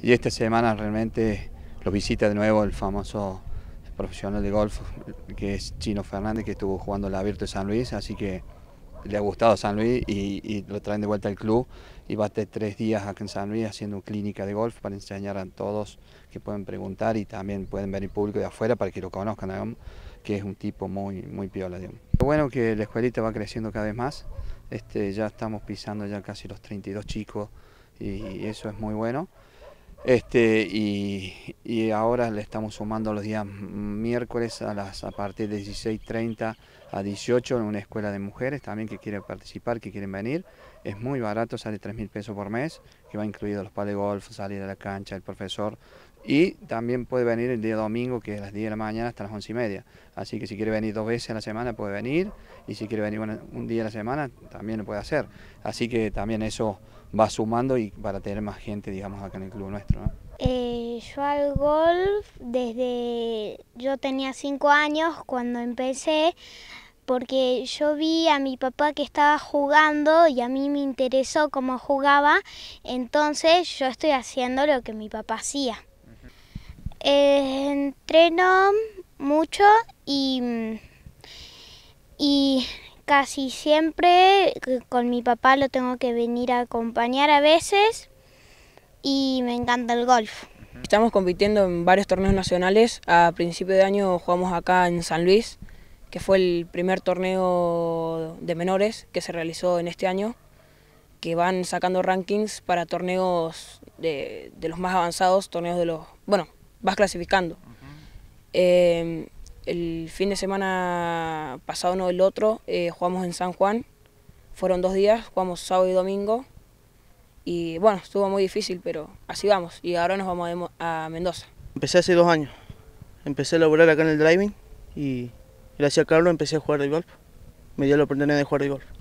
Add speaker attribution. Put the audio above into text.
Speaker 1: Y esta semana realmente lo visita de nuevo el famoso profesional de golf que es Chino Fernández, que estuvo jugando la Abierto de San Luis, así que le ha gustado San Luis y, lo traen de vuelta al club y va a estar tres días acá en San Luis haciendo clínica de golf para enseñar a todos que pueden preguntar y también pueden ver el público de afuera para que lo conozcan, que es un tipo muy, muy piola. bueno que la escuelita va creciendo cada vez más, este, ya estamos pisando ya casi los 32 chicos y eso es muy bueno. Este, y, y, ahora le estamos sumando los días miércoles a, las, a partir de 16.30 a 18 en una escuela de mujeres también que quieren participar, que quieren venir. Es muy barato, sale 3 mil pesos por mes, que va incluido los palos de golf, salir a la cancha, el profesor. Y también puede venir el día domingo, que es a las 10 de la mañana hasta las 11 y media. Así que si quiere venir dos veces a la semana puede venir, y si quiere venir un día a la semana también lo puede hacer. Así que también eso va sumando y para tener más gente, digamos, acá en el club nuestro.
Speaker 2: Eh, yo al golf desde yo tenía cinco años cuando empecé, porque yo vi a mi papá que estaba jugando y a mí me interesó cómo jugaba, entonces yo estoy haciendo lo que mi papá hacía. entreno mucho y, y casi siempre con mi papá lo tengo que venir a acompañar a veces y me encanta el golf.
Speaker 3: Estamos compitiendo en varios torneos nacionales. A principio de año jugamos acá en San Luis, que fue el primer torneo de menores que se realizó en este año, que van sacando rankings para torneos de, los más avanzados, torneos de los... Bueno, vas clasificando. Eh, el fin de semana pasado, no el otro, eh, jugamos en San Juan. Fueron dos días, jugamos sábado y domingo. Y bueno, estuvo muy difícil, pero así vamos. Y ahora nos vamos a Mendoza. Empecé hace dos años. Empecé a laborar acá en el driving
Speaker 2: y gracias a Carlos empecé a jugar de golf. Me dio la oportunidad de jugar de golf.